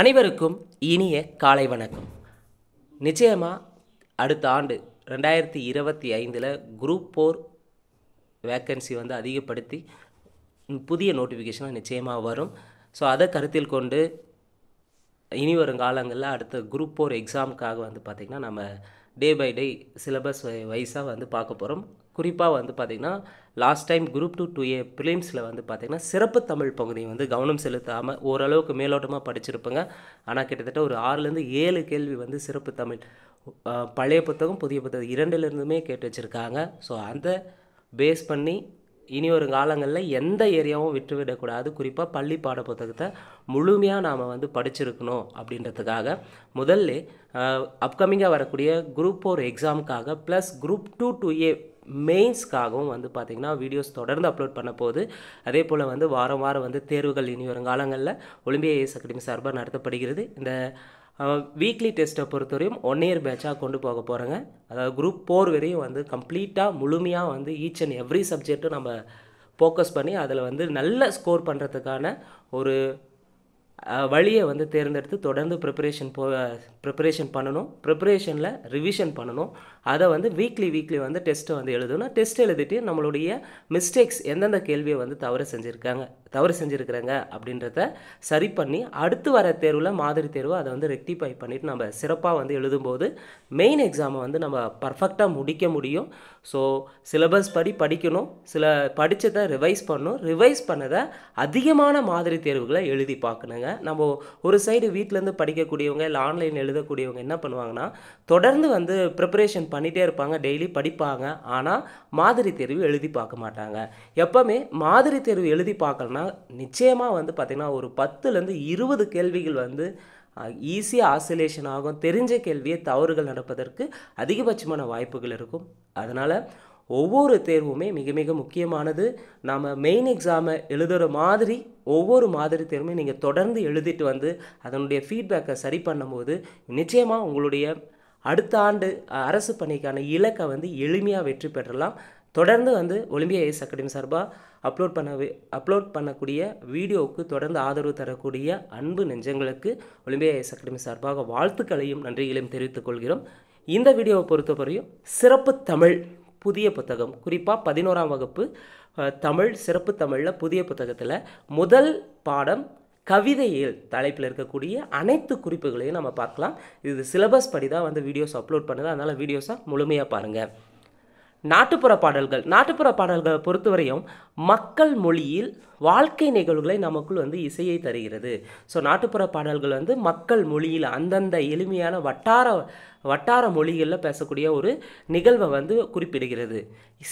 அனைவருக்கும் இனிய காலை வணக்கம் நிச்சயமாக அடுத்த ஆண்டு ரெண்டாயிரத்தி இருபத்தி ஐந்தில் குரூப் ஃபோர் வேக்கன்சி வந்து அதிகப்படுத்தி புதிய நோட்டிஃபிகேஷனாக நிச்சயமாக வரும் ஸோ அதை கருத்தில் கொண்டு இனி வரும் காலங்களில் அடுத்த குரூப் ஃபோர் எக்ஸாமுக்காக வந்து பார்த்திங்கன்னா நம்ம டே பை டே சிலபஸ் வைஸாக வந்து பார்க்க போகிறோம் குறிப்பாக வந்து பார்த்திங்கன்னா last time group two two A பிலிம்ஸில் வந்து பார்த்திங்கன்னா சிறப்பு தமிழ் பகுதியை வந்து கவனம் செலுத்தாமல் ஓரளவுக்கு மேலோட்டமாக படிச்சிருப்பேங்க ஆனால் கிட்டத்தட்ட ஒரு ஆறுலேருந்து ஏழு கேள்வி வந்து சிறப்பு தமிழ் பழைய புத்தகம் புதிய புத்தகம் இரண்டுலேருந்துமே கேட்டு வச்சுருக்காங்க ஸோ அந்த பேஸ் பண்ணி இனி ஒரு காலங்களில் எந்த ஏரியாவும் விட்டுவிடக்கூடாது குறிப்பாக பள்ளி பாட புத்தகத்தை முழுமையாக நாம் வந்து படிச்சிருக்கணும் அப்படின்றதுக்காக முதல்ல அப்கமிங்காக வரக்கூடிய குரூப் ஃபோர் எக்ஸாமுக்காக plus group two two A மெயின்ஸ்க்காகவும் வந்து பார்த்திங்கன்னா வீடியோஸ் தொடர்ந்து அப்லோட் பண்ண போது அதே போல் வந்து வாரம் வாரம் வந்து தேர்வுகள் இனி வரும் காலங்களில் ஒலிம்பிய ஏஎஸ் அகாடமி சார்பாக நடத்தப்படுகிறது இந்த வீக்லி டெஸ்ட்டை பொறுத்தவரையும் ஒன் இயர் பேட்சாக கொண்டு போக போகிறேங்க அதாவது குரூப் ஃபோர் வரையும் வந்து கம்ப்ளீட்டாக முழுமையாக வந்து ஈச் அண்ட் எவ்ரி சப்ஜெக்ட்டும் நம்ம ஃபோக்கஸ் பண்ணி அதில் வந்து நல்ல ஸ்கோர் பண்ணுறதுக்கான ஒரு வழியை வந்து தேர்ந்தெடுத்து தொடர்ந்து ப்ரிப்பரேஷன் போ ப்ரிப்பரேஷன் பண்ணணும் ப்ரிப்பரேஷனில் ரிவிஷன் பண்ணணும் அதை வந்து வீக்லி வீக்லி வந்து டெஸ்ட்டை வந்து எழுதணும் டெஸ்ட் எழுதிட்டு நம்மளுடைய மிஸ்டேக்ஸ் எந்தெந்த கேள்வியை வந்து தவறு செஞ்சுருக்காங்க தவறு செஞ்சுருக்குறேங்க அப்படின்றத சரி பண்ணி அடுத்து வர தேர்வில் மாதிரி தேர்வு அதை வந்து ரெக்டிஃபை பண்ணிவிட்டு நம்ம சிறப்பாக வந்து எழுதும்போது மெயின் எக்ஸாமை வந்து நம்ம பர்ஃபெக்டாக முடிக்க முடியும் ஸோ சிலபஸ் படி படிக்கணும் சில படித்ததை ரிவைஸ் பண்ணணும் ரிவைஸ் பண்ணதை அதிகமான மாதிரி தேர்வுகளை எழுதி பார்க்கணுங்க நம்ம ஒரு சைடு வீட்டிலேருந்து படிக்கக்கூடியவங்க இல்லை ஆன்லைன் எழுதக்கூடியவங்க என்ன பண்ணுவாங்கன்னா தொடர்ந்து வந்து ப்ரிப்பரேஷன் பண்ணிகிட்டே இருப்பாங்க டெய்லி படிப்பாங்க ஆனால் மாதிரி தேர்வு எழுதி பார்க்க மாட்டாங்க எப்போவுமே மாதிரி தேர்வு எழுதி பார்க்கலனா நிச்சயமாக வந்து பார்த்திங்கன்னா ஒரு பத்துலேருந்து இருபது கேள்விகள் வந்து ஈஸியாக ஆசிலேஷன் ஆகும் தெரிஞ்ச கேள்வியை தவறுகள் நடப்பதற்கு அதிகபட்சமான வாய்ப்புகள் இருக்கும் அதனால் ஒவ்வொரு தேர்வுமே மிக மிக முக்கியமானது நாம் மெயின் எக்ஸாமை எழுதுகிற மாதிரி ஒவ்வொரு மாதிரி தேர்வுமே நீங்கள் தொடர்ந்து எழுதிட்டு வந்து அதனுடைய ஃபீட்பேக்கை சரி பண்ணும்போது நிச்சயமாக உங்களுடைய அடுத்த ஆண்டு அரசு பணிக்கான இலக்கை வந்து எளிமையாக வெற்றி பெறலாம் தொடர்ந்து வந்து ஒலிம்பியா ஐஎஸ் அகாடமி சார்பாக அப்லோட் பண்ண அப்லோட் பண்ணக்கூடிய வீடியோவுக்கு தொடர்ந்து ஆதரவு தரக்கூடிய அன்பு நெஞ்சங்களுக்கு ஒலிம்பியா ஐஎஸ் அகாடமி சார்பாக வாழ்த்துக்களையும் நன்றிகளையும் தெரிவித்துக் கொள்கிறோம் இந்த வீடியோவை பொறுத்தவரையும் சிறப்பு தமிழ் புதிய புத்தகம் குறிப்பாக பதினோராம் வகுப்பு தமிழ் சிறப்பு தமிழில் புதிய புத்தகத்தில் முதல் பாடம் கவிதையில் தலைப்பில் இருக்கக்கூடிய அனைத்து குறிப்புகளையும் நம்ம பார்க்கலாம் இது சிலபஸ் படி தான் வந்து வீடியோஸ் அப்லோட் பண்ணுது அதனால் வீடியோஸாக முழுமையாக பாருங்கள் நாட்டுப்புற பாடல்கள் நாட்டுப்புற பாடல்களை பொறுத்தவரையும் மக்கள் மொழியில் வாழ்க்கை நிகழ்வுகளை நமக்குள் வந்து இசையை தருகிறது ஸோ நாட்டுப்புற பாடல்கள் வந்து மக்கள் மொழியில் அந்தந்த எளிமையான வட்டார வட்டார மொழிகளில் பேசக்கூடிய ஒரு நிகழ்வை வந்து குறிப்பிடுகிறது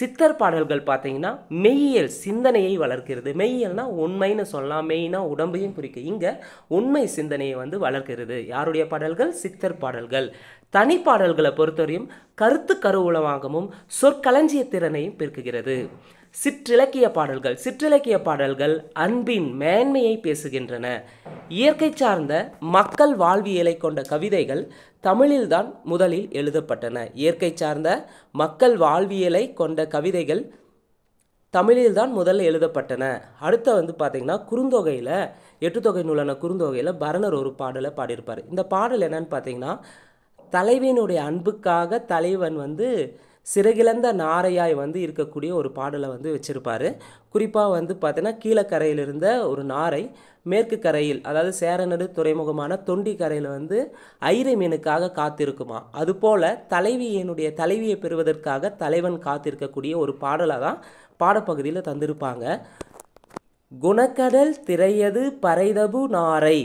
சித்தர் பாடல்கள் பார்த்தீங்கன்னா மெய்யியல் சிந்தனையை வளர்க்கிறது மெய்யியல்னால் உண்மைன்னு சொல்லலாம் மெய்னா உடம்பையும் குறிக்க இங்கே உண்மை சிந்தனையை வந்து வளர்க்கிறது யாருடைய பாடல்கள் சித்தர் பாடல்கள் தனிப்பாடல்களை பொறுத்தவரையும் கருத்து கருவூலமாகவும் சொற்களஞ்சிய திறனையும் பெருக்குகிறது சிற்றிலக்கிய பாடல்கள் சிற்றிலக்கிய பாடல்கள் அன்பின் மேன்மையை பேசுகின்றன இயற்கை சார்ந்த மக்கள் வாழ்வியலை கொண்ட கவிதைகள் தமிழில்தான் முதலில் எழுதப்பட்டன இயற்கை சார்ந்த மக்கள் வாழ்வியலை கொண்ட கவிதைகள் தமிழில் தான் முதல்ல எழுதப்பட்டன அடுத்த வந்து பார்த்திங்கன்னா குறுந்தொகையில் தொகை நூலான குறுந்தொகையில் பரணர் ஒரு பாடலை பாடியிருப்பார் இந்த பாடல் என்னன்னு பார்த்தீங்கன்னா தலைவியினுடைய அன்புக்காக தலைவன் வந்து சிறகிழந்த நாரையாய் வந்து இருக்கக்கூடிய ஒரு பாடலை வந்து வச்சுருப்பார் குறிப்பாக வந்து பார்த்தீங்கன்னா கீழக்கரையில் இருந்த ஒரு நாரை மேற்கு கரையில் அதாவது சேரநடு துறைமுகமான தொண்டி கரையில் வந்து ஐரை மீனுக்காக காத்திருக்குமா அதுபோல் தலைவியினுடைய தலைவியை பெறுவதற்காக தலைவன் காத்திருக்கக்கூடிய ஒரு பாடலை தான் பாடப்பகுதியில் தந்திருப்பாங்க குணக்கடல் திரையது பறைதபு நாரை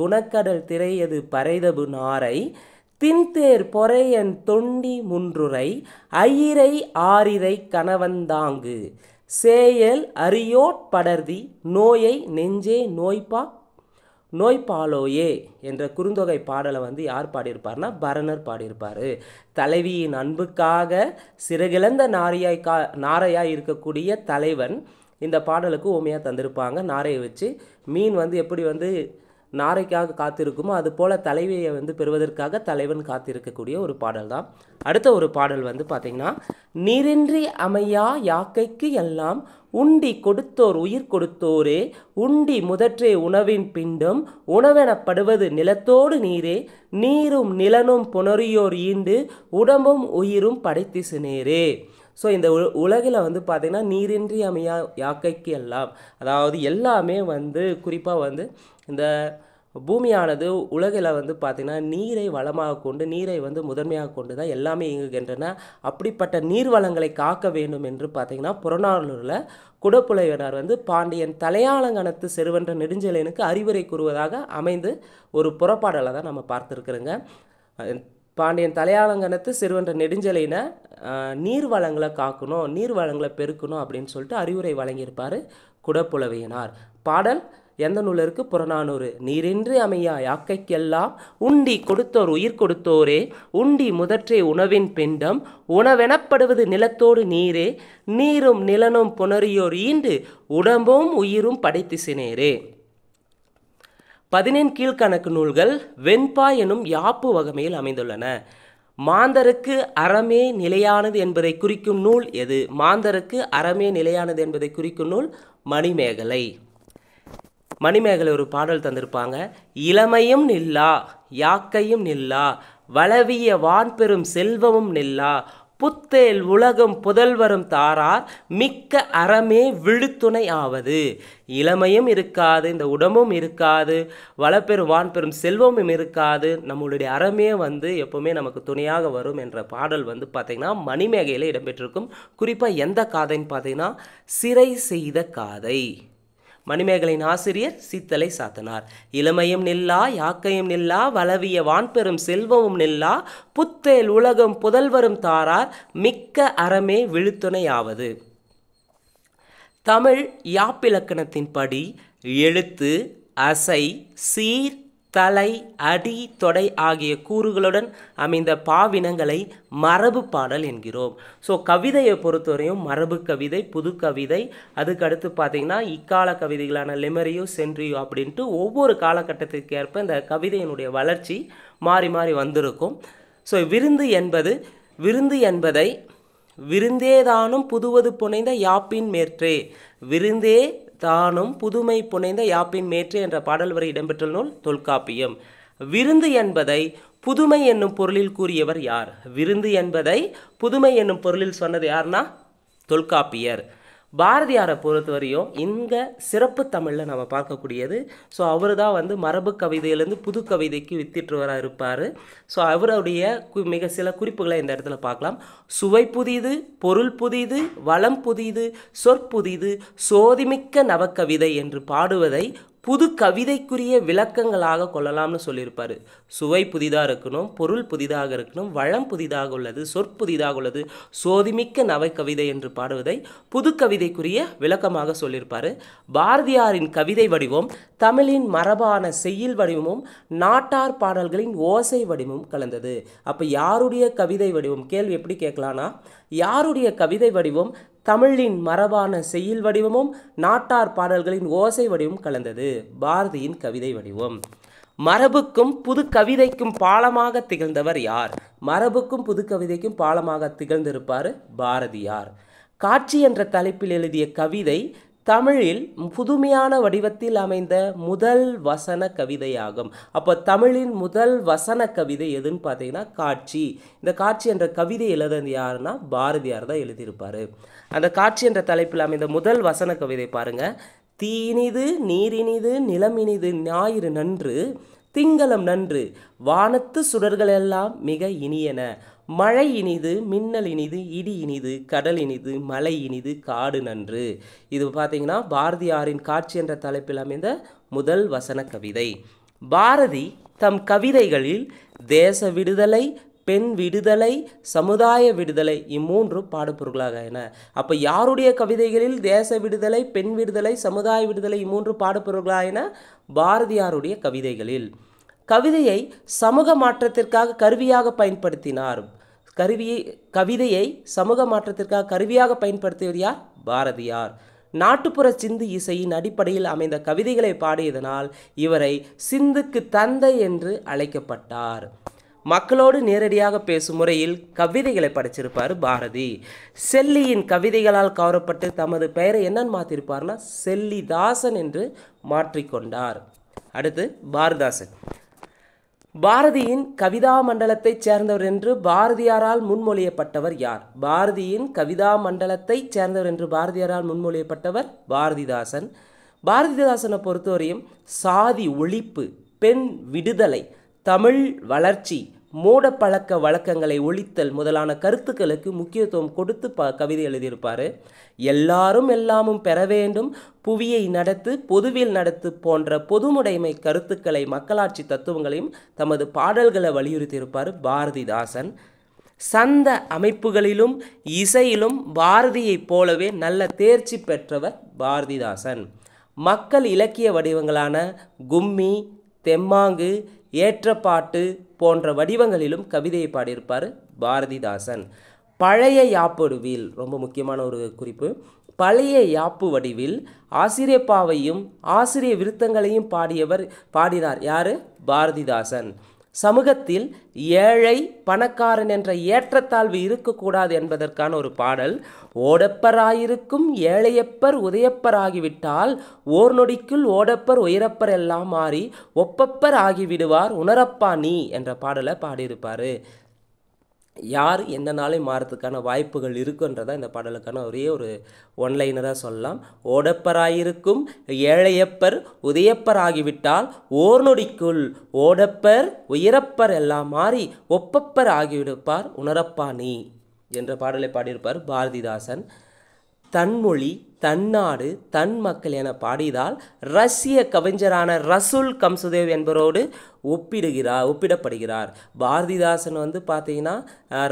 குணக்கடல் திரையது பறைதபு நாரை தின்தேர் பொறையன் தொண்டி முன்றுரை ஐயிரை ஆறிரை கணவந்தாங்கு சேயல் அரியோட் படர்தி நோயை நெஞ்சே நோய்பா நோய்பாலோயே என்ற குறுந்தொகை பாடலை வந்து யார் பாடியிருப்பார்னா பரணர் பாடியிருப்பார் தலைவியின் அன்புக்காக சிறகிழந்த நாரியாய் கா நாரையாக இருக்கக்கூடிய தலைவன் இந்த பாடலுக்கு உண்மையாக தந்திருப்பாங்க நாரையை வச்சு மீன் வந்து எப்படி வந்து நாரைக்காக காத்திருக்குமோ அது போல் தலைவியை வந்து பெறுவதற்காக தலைவன் காத்திருக்கக்கூடிய ஒரு பாடல் தான் அடுத்த ஒரு பாடல் வந்து பார்த்திங்கன்னா நீரின்றி அமையா யாக்கைக்கு எல்லாம் உண்டி கொடுத்தோர் உயிர் கொடுத்தோரே உண்டி முதற்றே உணவின் பிண்டும் உணவெனப்படுவது நிலத்தோடு நீரே நீரும் நிலனும் புணரியோர் ஈண்டு உடம்பும் உயிரும் படைத்திசு நேரே ஸோ இந்த உலகில் வந்து பார்த்திங்கன்னா நீரின்றி அமையா யாக்கைக்கு எல்லாம் அதாவது எல்லாமே வந்து குறிப்பாக வந்து இந்த பூமியானது உலகில் வந்து பார்த்திங்கன்னா நீரை வளமாக கொண்டு நீரை வந்து முதன்மையாக கொண்டு தான் எல்லாமே இயங்குகின்றன அப்படிப்பட்ட நீர் வளங்களை காக்க வேண்டும் என்று பார்த்திங்கன்னா புறநானூரில் குடப்புலைவனார் வந்து பாண்டியன் தலையாளங்கணத்து செருவன்ற நெடுஞ்செழியனுக்கு அறிவுரை கூறுவதாக அமைந்து ஒரு புறப்பாடலை தான் நம்ம பார்த்துருக்குறோங்க பாண்டியன் தலையாளங்கணத்து சிறுவன்ற நெடுஞ்சலையினை நீர் வளங்களை காக்கணும் நீர் வளங்களை பெருக்கணும் அப்படின்னு சொல்லிட்டு அறிவுரை வழங்கியிருப்பார் குடப்புலவையினார் பாடல் எந்த நூல் இருக்கு புறநானூறு நீரின்றி அமையா யாக்கைக்கெல்லாம் உண்டி கொடுத்தோர் உயிர் கொடுத்தோரே உண்டி முதற்றே உணவின் பிண்டம் உணவெனப்படுவது நிலத்தோடு நீரே நீரும் நிலனும் புணரியோர் ஈண்டு உடம்பும் உயிரும் சினேரே பதினெண் கீழ்கணக்கு நூல்கள் வெண்பா எனும் யாப்பு வகமையில் அமைந்துள்ளன மாந்தருக்கு அறமே நிலையானது என்பதை குறிக்கும் நூல் எது மாந்தருக்கு அறமே நிலையானது என்பதை குறிக்கும் நூல் மணிமேகலை மணிமேகலை ஒரு பாடல் தந்திருப்பாங்க இளமையும் நில்லா யாக்கையும் நில்லா வளவிய பெறும் செல்வமும் நில்லா புத்தேல் உலகம் புதல்வரும் தாரார் மிக்க அறமே விழுத்துணை ஆவது இளமையும் இருக்காது இந்த உடம்பும் இருக்காது வான் வான்பெரும் செல்வமும் இருக்காது நம்மளுடைய அறமே வந்து எப்போவுமே நமக்கு துணையாக வரும் என்ற பாடல் வந்து பார்த்திங்கன்னா மணிமேகையில் இடம்பெற்றிருக்கும் குறிப்பாக எந்த காதைன்னு பார்த்திங்கன்னா சிறை செய்த காதை மணிமேகலையின் ஆசிரியர் சீத்தலை சாத்தனார் இளமையும் நில்லா யாக்கையும் நில்லா வளவிய வான்பெரும் செல்வமும் நில்லா புத்தேல் உலகம் புதல்வரும் தாரார் மிக்க அறமே விழுத்துணையாவது தமிழ் யாப்பிலக்கணத்தின்படி எழுத்து அசை சீர் தலை அடி தொடை ஆகிய கூறுகளுடன் அமைந்த பாவினங்களை மரபு பாடல் என்கிறோம் ஸோ கவிதையை பொறுத்தவரையும் மரபு கவிதை புது கவிதை அதுக்கடுத்து பார்த்தீங்கன்னா இக்கால கவிதைகளான லெமரியோ சென்றியோ அப்படின்ட்டு ஒவ்வொரு காலகட்டத்திற்கு ஏற்ப இந்த கவிதையினுடைய வளர்ச்சி மாறி மாறி வந்திருக்கும் ஸோ விருந்து என்பது விருந்து என்பதை விருந்தேதானும் புதுவது புனைந்த யாப்பின் மேற்றே விருந்தே தானும் புதுமை புனைந்த யாப்பின் மேற்று என்ற பாடல் வரை இடம்பெற்ற நூல் தொல்காப்பியம் விருந்து என்பதை புதுமை என்னும் பொருளில் கூறியவர் யார் விருந்து என்பதை புதுமை என்னும் பொருளில் சொன்னது யார்னா தொல்காப்பியர் பாரதியாரை பொறுத்தவரையும் இங்கே சிறப்பு தமிழில் நம்ம பார்க்கக்கூடியது ஸோ அவர் தான் வந்து மரபு கவிதையிலேருந்து புது கவிதைக்கு வித்திட்டுவராக இருப்பார் ஸோ அவருடைய மிக சில குறிப்புகளை இந்த இடத்துல பார்க்கலாம் சுவை புதிது பொருள் புதிது வளம் புதிது சொற்புதிது சோதிமிக்க நவக்கவிதை என்று பாடுவதை புது கவிதைக்குரிய விளக்கங்களாக கொள்ளலாம்னு சொல்லியிருப்பார் சுவை புதிதாக இருக்கணும் பொருள் புதிதாக இருக்கணும் வளம் புதிதாக உள்ளது சொற்புதிதாக உள்ளது சோதிமிக்க நவை கவிதை என்று பாடுவதை புது கவிதைக்குரிய விளக்கமாக சொல்லியிருப்பார் பாரதியாரின் கவிதை வடிவம் தமிழின் மரபான செய்யில் வடிவமும் நாட்டார் பாடல்களின் ஓசை வடிவமும் கலந்தது அப்போ யாருடைய கவிதை வடிவம் கேள்வி எப்படி கேட்கலான்னா யாருடைய கவிதை வடிவம் தமிழின் மரபான செய்யுள் வடிவமும் நாட்டார் பாடல்களின் ஓசை வடிவம் கலந்தது பாரதியின் கவிதை வடிவம் மரபுக்கும் புது கவிதைக்கும் பாலமாக திகழ்ந்தவர் யார் மரபுக்கும் புது கவிதைக்கும் பாலமாக திகழ்ந்திருப்பார் பாரதியார் காட்சி என்ற தலைப்பில் எழுதிய கவிதை தமிழில் புதுமையான வடிவத்தில் அமைந்த முதல் வசன கவிதையாகும் அப்போ தமிழின் முதல் வசன கவிதை எதுன்னு பார்த்தீங்கன்னா காட்சி இந்த காட்சி என்ற கவிதை எழுதுறது யாருன்னா பாரதியார் தான் எழுதியிருப்பார் அந்த காட்சி என்ற தலைப்பில் அமைந்த முதல் வசன கவிதை பாருங்கள் தீனிது நீரினிது நிலமினிது ஞாயிறு நன்று திங்களம் நன்று வானத்து சுடர்களெல்லாம் மிக இனியன மழை இனிது மின்னல் இனிது இடி இனிது கடல் இனிது மலை இனிது காடு நன்று இது பார்த்திங்கன்னா பாரதியாரின் காட்சி என்ற தலைப்பில் அமைந்த முதல் வசன கவிதை பாரதி தம் கவிதைகளில் தேச விடுதலை பெண் விடுதலை சமுதாய விடுதலை இம்மூன்று பாடப்பொருட்களாக என அப்போ யாருடைய கவிதைகளில் தேச விடுதலை பெண் விடுதலை சமுதாய விடுதலை இம்மூன்று பாடப்பொருட்களாக என பாரதியாருடைய கவிதைகளில் கவிதையை சமூக மாற்றத்திற்காக கருவியாக பயன்படுத்தினார் கருவியை கவிதையை சமூக மாற்றத்திற்காக கருவியாக பயன்படுத்தியவர் யார் பாரதியார் நாட்டுப்புற சிந்து இசையின் அடிப்படையில் அமைந்த கவிதைகளை பாடியதனால் இவரை சிந்துக்கு தந்தை என்று அழைக்கப்பட்டார் மக்களோடு நேரடியாக பேசும் முறையில் கவிதைகளை படிச்சிருப்பார் பாரதி செல்லியின் கவிதைகளால் கவரப்பட்டு தமது பெயரை என்னன்னு மாற்றிருப்பார்னா செல்லிதாசன் என்று மாற்றிக்கொண்டார் அடுத்து பாரதாசன் பாரதியின் கவிதா மண்டலத்தைச் சேர்ந்தவர் என்று பாரதியாரால் முன்மொழியப்பட்டவர் யார் பாரதியின் கவிதா மண்டலத்தைச் சேர்ந்தவர் என்று பாரதியாரால் முன்மொழியப்பட்டவர் பாரதிதாசன் பாரதிதாசனை பொறுத்தவரையும் சாதி ஒழிப்பு பெண் விடுதலை தமிழ் வளர்ச்சி மூடப்பழக்க வழக்கங்களை ஒழித்தல் முதலான கருத்துக்களுக்கு முக்கியத்துவம் கொடுத்து ப கவிதை எழுதியிருப்பார் எல்லாரும் எல்லாமும் பெற வேண்டும் புவியை நடத்து பொதுவில் நடத்து போன்ற பொதுமுடைமை கருத்துக்களை மக்களாட்சி தத்துவங்களையும் தமது பாடல்களை வலியுறுத்தியிருப்பார் பாரதிதாசன் சந்த அமைப்புகளிலும் இசையிலும் பாரதியைப் போலவே நல்ல தேர்ச்சி பெற்றவர் பாரதிதாசன் மக்கள் இலக்கிய வடிவங்களான கும்மி தெம்மாங்கு ஏற்றப்பாட்டு போன்ற வடிவங்களிலும் கவிதையை பாடியிருப்பார் பாரதிதாசன் பழைய யாப்படுவில் ரொம்ப முக்கியமான ஒரு குறிப்பு பழைய யாப்பு வடிவில் ஆசிரியப்பாவையும் ஆசிரிய விருத்தங்களையும் பாடியவர் பாடினார் யார் பாரதிதாசன் சமூகத்தில் ஏழை பணக்காரன் என்ற ஏற்றத்தாழ்வு இருக்கக்கூடாது என்பதற்கான ஒரு பாடல் ஓடப்பராயிருக்கும் ஏழையப்பர் உதயப்பர் ஆகிவிட்டால் ஓர் நொடிக்குள் ஓடப்பர் உயரப்பர் எல்லாம் மாறி ஒப்பப்பர் ஆகிவிடுவார் உணரப்பா நீ என்ற பாடலை பாடியிருப்பார் யார் எந்த நாளை மாறத்துக்கான வாய்ப்புகள் இருக்குன்றதா இந்த பாடலுக்கான ஒரே ஒரு ஒன்லைனராக சொல்லலாம் ஓடப்பராயிருக்கும் ஏழையப்பர் உதயப்பர் ஆகிவிட்டால் ஓர் நொடிக்குள் ஓடப்பர் உயரப்பர் எல்லாம் மாறி ஒப்பப்பர் ஆகிவிடுப்பார் உணரப்பா நீ என்ற பாடலை பாடியிருப்பார் பாரதிதாசன் தன்மொழி தன்னாடு தன் மக்கள் என பாடியதால் ரஷ்ய கவிஞரான ரசூல் கம்சுதேவ் என்பவரோடு ஒப்பிடுகிறார் ஒப்பிடப்படுகிறார் பாரதிதாசன் வந்து பார்த்தீங்கன்னா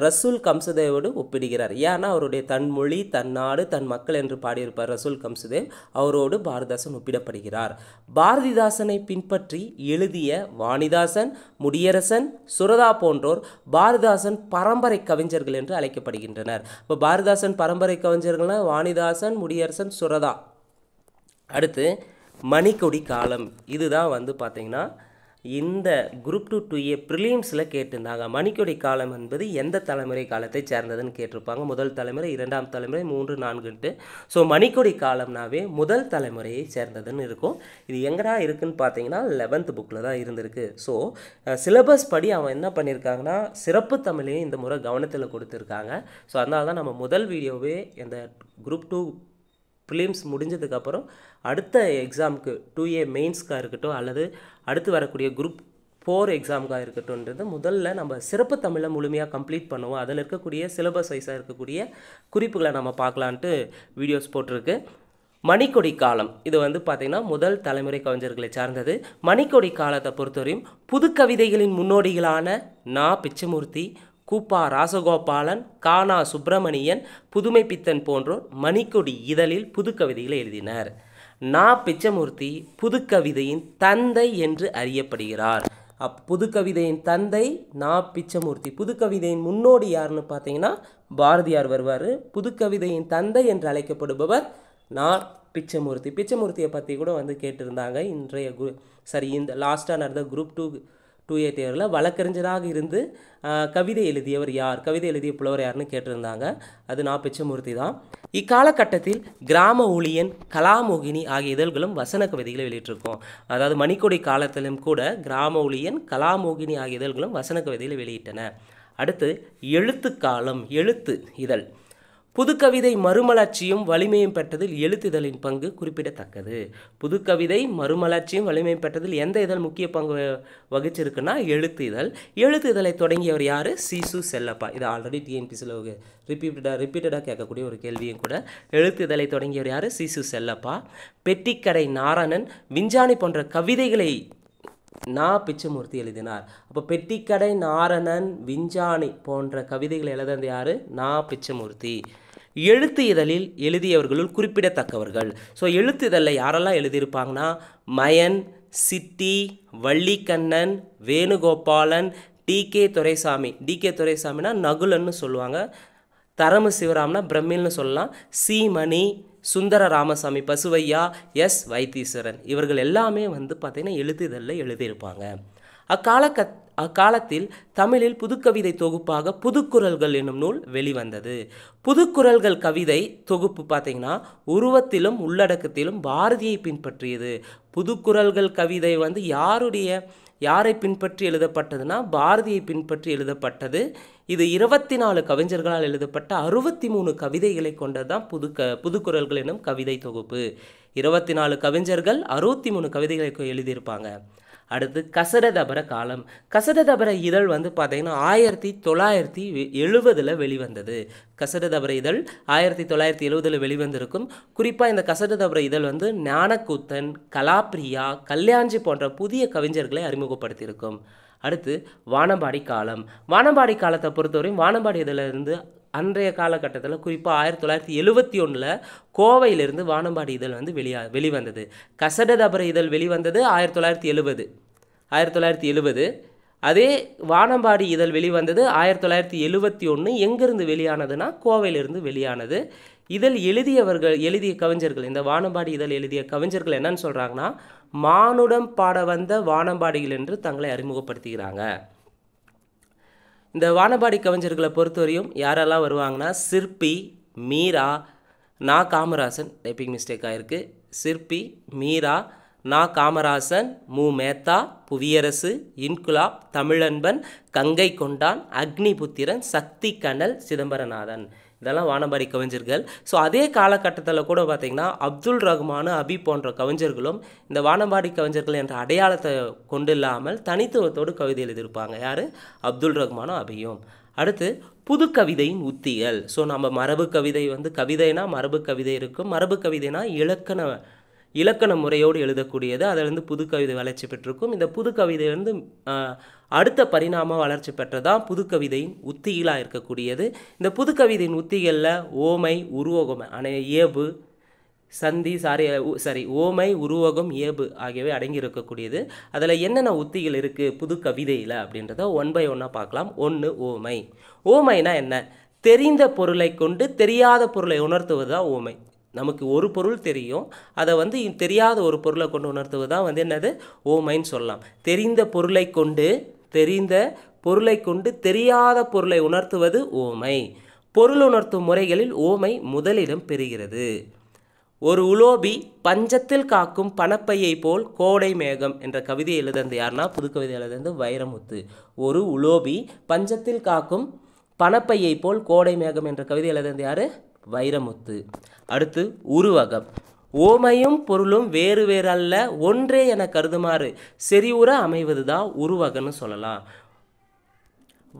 ரசூல் கம்சுதேவோடு ஒப்பிடுகிறார் ஏன்னா அவருடைய தன் மொழி தன் நாடு தன் மக்கள் என்று பாடியிருப்பார் ரசூல் கம்சுதேவ் அவரோடு பாரதிதாசன் ஒப்பிடப்படுகிறார் பாரதிதாசனை பின்பற்றி எழுதிய வாணிதாசன் முடியரசன் சுரதா போன்றோர் பாரதிதாசன் பரம்பரை கவிஞர்கள் என்று அழைக்கப்படுகின்றனர் இப்போ பாரதிதாசன் பரம்பரை கவிஞர்கள்னால் வாணிதாசன் முடியரசன் ஆப்ஷன் சுரதா அடுத்து மணிக்கொடி காலம் இதுதான் வந்து பார்த்திங்கன்னா இந்த குரூப் டூ டூ ஏ ப்ரிலியம்ஸில் கேட்டிருந்தாங்க மணிக்கொடி காலம் என்பது எந்த தலைமுறை காலத்தை சேர்ந்ததுன்னு கேட்டிருப்பாங்க முதல் தலைமுறை இரண்டாம் தலைமுறை மூன்று நான்குன்ட்டு ஸோ மணிக்கொடி காலம்னாவே முதல் தலைமுறையை சேர்ந்ததுன்னு இருக்கும் இது எங்கடா இருக்குன்னு பார்த்தீங்கன்னா லெவன்த் புக்கில் தான் இருந்திருக்கு ஸோ சிலபஸ் படி அவன் என்ன பண்ணியிருக்காங்கன்னா சிறப்பு தமிழையும் இந்த முறை கவனத்தில் கொடுத்துருக்காங்க ஸோ அதனால தான் நம்ம முதல் வீடியோவே இந்த குரூப் டூ ப்ரிலிம்ஸ் முடிஞ்சதுக்கப்புறம் அடுத்த எக்ஸாமுக்கு டூ ஏ மெயின்ஸ்க்காக இருக்கட்டும் அல்லது அடுத்து வரக்கூடிய குரூப் ஃபோர் எக்ஸாமுக்காக இருக்கட்டும்ன்றது முதல்ல நம்ம சிறப்பு தமிழை முழுமையாக கம்ப்ளீட் பண்ணுவோம் அதில் இருக்கக்கூடிய சிலபஸ் வைஸாக இருக்கக்கூடிய குறிப்புகளை நம்ம பார்க்கலான்ட்டு வீடியோஸ் போட்டிருக்கு மணிக்கொடி காலம் இது வந்து பார்த்திங்கன்னா முதல் தலைமுறை கவிஞர்களை சார்ந்தது மணிக்கொடி காலத்தை பொறுத்தவரையும் புது கவிதைகளின் முன்னோடிகளான நா பிச்சமூர்த்தி கூப்பா ராசகோபாலன் கானா சுப்பிரமணியன் புதுமை பித்தன் போன்றோர் மணிக்கொடி இதழில் புதுக்கவிதைகளை எழுதினர் நா பிச்சமூர்த்தி புதுக்கவிதையின் தந்தை என்று அறியப்படுகிறார் அப் புதுக்கவிதையின் தந்தை நா பிச்சமூர்த்தி புதுக்கவிதையின் முன்னோடி யாருன்னு பார்த்தீங்கன்னா பாரதியார் வருவார் புதுக்கவிதையின் தந்தை என்று அழைக்கப்படுபவர் நா பிச்சமூர்த்தி பிச்சமூர்த்தியை பற்றி கூட வந்து கேட்டிருந்தாங்க இன்றைய குரு சரி இந்த லாஸ்ட்டாக நடந்த குரூப் டூ டூ ஏ தேர்வில் வழக்கறிஞராக இருந்து கவிதை எழுதியவர் யார் கவிதை எழுதிய புலவர் யாருன்னு கேட்டிருந்தாங்க அது நான் பிச்சமூர்த்தி தான் இக்காலகட்டத்தில் கிராம ஊழியன் கலாமோகினி ஆகிய இதழ்களும் வசன கவிதைகளை வெளியிட்டிருக்கோம் அதாவது மணிக்கொடி காலத்திலும் கூட கிராம ஊழியன் கலாமோகினி ஆகிய இதழ்களும் வசன கவிதைகளை வெளியிட்டன அடுத்து எழுத்துக்காலம் எழுத்து இதழ் புதுக்கவிதை மறுமலர்ச்சியும் வலிமையும் பெற்றதில் எழுத்துதலின் பங்கு குறிப்பிடத்தக்கது புதுக்கவிதை மறுமலர்ச்சியும் வலிமையும் பெற்றதில் எந்த இதழ் முக்கிய பங்கு வகிச்சிருக்குன்னா எழுத்து இதழ் எழுத்து இதழை தொடங்கியவர் யார் சிசு செல்லப்பா இது ஆல்ரெடி டிஎன்பிசியில் ரிப்பீட்டடாக ரிப்பீட்டடாக கேட்கக்கூடிய ஒரு கேள்வியும் கூட எழுத்து இதழை தொடங்கியவர் யார் சிசு செல்லப்பா பெட்டிக்கடை நாராயணன் விஞ்ஞானி போன்ற கவிதைகளை நா பிச்சமூர்த்தி எழுதினார் அப்போ பெட்டிக்கடை நாரணன் விஞ்ஞானி போன்ற கவிதைகளை எழுதந்த யார் நா பிச்சமூர்த்தி எழுத்து இதழில் எழுதியவர்களுள் குறிப்பிடத்தக்கவர்கள் ஸோ எழுத்து இதழில் யாரெல்லாம் எழுதியிருப்பாங்கன்னா Mayan Chitti Vallikannan Venugopalan T K Duraisamy T K துரைசாமின்னா நகுலன்னு சொல்லுவாங்க தரமு சிவராம்னா பிரம்மில்னு சொல்லலாம் சி மணி சுந்தர ராமசாமி பசுவையா எஸ் வைத்தீஸ்வரன் இவர்கள் எல்லாமே வந்து பார்த்திங்கன்னா இதழில் எழுதியிருப்பாங்க அக்கால அக்காலத்தில் தமிழில் புதுக்கவிதை தொகுப்பாக புதுக்குரல்கள் என்னும் நூல் வெளிவந்தது புதுக்குரல்கள் கவிதை தொகுப்பு பார்த்தீங்கன்னா உருவத்திலும் உள்ளடக்கத்திலும் பாரதியை பின்பற்றியது புதுக்குரல்கள் கவிதை வந்து யாருடைய யாரை பின்பற்றி எழுதப்பட்டதுன்னா பாரதியை பின்பற்றி எழுதப்பட்டது இது இருபத்தி நாலு கவிஞர்களால் எழுதப்பட்ட அறுபத்தி மூணு கவிதைகளை கொண்டது தான் புது க புதுக்குரல்கள் எனும் கவிதை தொகுப்பு இருபத்தி நாலு கவிஞர்கள் அறுபத்தி மூணு கவிதைகளை எழுதியிருப்பாங்க அடுத்து கசரதபர காலம் கசரதபர இதழ் வந்து பார்த்திங்கன்னா ஆயிரத்தி தொள்ளாயிரத்தி எழுபதில் வெளிவந்தது கசரதபர இதழ் ஆயிரத்தி தொள்ளாயிரத்தி எழுபதில் வெளிவந்திருக்கும் குறிப்பாக இந்த கசரதபர இதழ் வந்து ஞானக்கூத்தன் கலாப்ரியா கல்யாஞ்சி போன்ற புதிய கவிஞர்களை அறிமுகப்படுத்தியிருக்கும் அடுத்து வானம்பாடி காலம் வானம்பாடி காலத்தை பொறுத்தவரையும் வானம்பாடி இதழிலிருந்து அன்றைய காலகட்டத்தில் குறிப்பாக ஆயிரத்தி தொள்ளாயிரத்தி எழுவத்தி ஒன்றில் கோவையிலிருந்து வானம்பாடி இதழ் வந்து வெளியா வெளிவந்தது கசடதபர இதழ் வெளிவந்தது ஆயிரத்தி தொள்ளாயிரத்தி எழுபது ஆயிரத்தி தொள்ளாயிரத்தி எழுபது அதே வானம்பாடி இதழ் வெளிவந்தது ஆயிரத்தி தொள்ளாயிரத்தி எழுவத்தி ஒன்று எங்கேருந்து வெளியானதுன்னா கோவையிலிருந்து வெளியானது இதில் எழுதியவர்கள் எழுதிய கவிஞர்கள் இந்த வானம்பாடி இதழ் எழுதிய கவிஞர்கள் என்னன்னு சொல்கிறாங்கன்னா மானுடம் பாட வந்த வானம்பாடிகள் என்று தங்களை அறிமுகப்படுத்துகிறாங்க இந்த வானபாடி கவிஞர்களை பொறுத்தவரையும் யாரெல்லாம் வருவாங்கன்னா சிற்பி மீரா நா காமராசன் டைப்பிங் மிஸ்டேக் ஆகிருக்கு சிற்பி மீரா நா காமராசன் மு மேத்தா புவியரசு இன்குலாப் தமிழன்பன் கங்கை கொண்டான் அக்னி புத்திரன் சக்தி கனல் சிதம்பரநாதன் இதெல்லாம் வானபாரி கவிஞர்கள் ஸோ அதே காலகட்டத்தில் கூட பார்த்திங்கன்னா அப்துல் ரஹ்மான் அபி போன்ற கவிஞர்களும் இந்த வானபாடி கவிஞர்கள் என்ற அடையாளத்தை கொண்டு இல்லாமல் தனித்துவத்தோடு கவிதை எழுதியிருப்பாங்க யார் அப்துல் ரஹ்மானும் அபியும் அடுத்து புது கவிதையின் உத்திகள் ஸோ நம்ம மரபு கவிதை வந்து கவிதைனா மரபு கவிதை இருக்கும் மரபு கவிதைனா இலக்கண இலக்கண முறையோடு எழுதக்கூடியது அதிலிருந்து புது கவிதை வளர்ச்சி பெற்றிருக்கும் இந்த புது கவிதையிலேருந்து அடுத்த பரிணாம வளர்ச்சி பெற்றதான் புதுக்கவிதையின் உத்திகளாக இருக்கக்கூடியது இந்த புதுக்கவிதையின் உத்திகளில் ஓமை உருவகம் அனை ஏபு சந்தி சாரி சாரி ஓமை உருவகம் ஏபு ஆகியவை அடங்கியிருக்கக்கூடியது அதில் என்னென்ன உத்திகள் இருக்குது புது கவிதையில் அப்படின்றத ஒன் பை ஒன்னாக பார்க்கலாம் ஒன்று ஓமை ஓமைனா என்ன தெரிந்த பொருளை கொண்டு தெரியாத பொருளை உணர்த்துவது தான் ஓமை நமக்கு ஒரு பொருள் தெரியும் அதை வந்து தெரியாத ஒரு பொருளை கொண்டு உணர்த்துவது தான் வந்து என்னது ஓமைன்னு சொல்லலாம் தெரிந்த பொருளை கொண்டு தெரிந்த பொருளை கொண்டு தெரியாத பொருளை உணர்த்துவது ஓமை பொருள் உணர்த்தும் முறைகளில் ஓமை முதலிடம் பெறுகிறது ஒரு உலோபி பஞ்சத்தில் காக்கும் பணப்பையை போல் கோடை மேகம் என்ற கவிதை எழுதுறது யாருன்னா புதுக்கவிதை எழுதுறது வைரமுத்து ஒரு உலோபி பஞ்சத்தில் காக்கும் பணப்பையை போல் கோடை மேகம் என்ற கவிதை எழுதுறது யார் வைரமுத்து அடுத்து உருவகம் ஓமையும் பொருளும் வேறு வேறு அல்ல ஒன்றே என கருதுமாறு செறிவுற அமைவது தான் உருவகன்னு சொல்லலாம்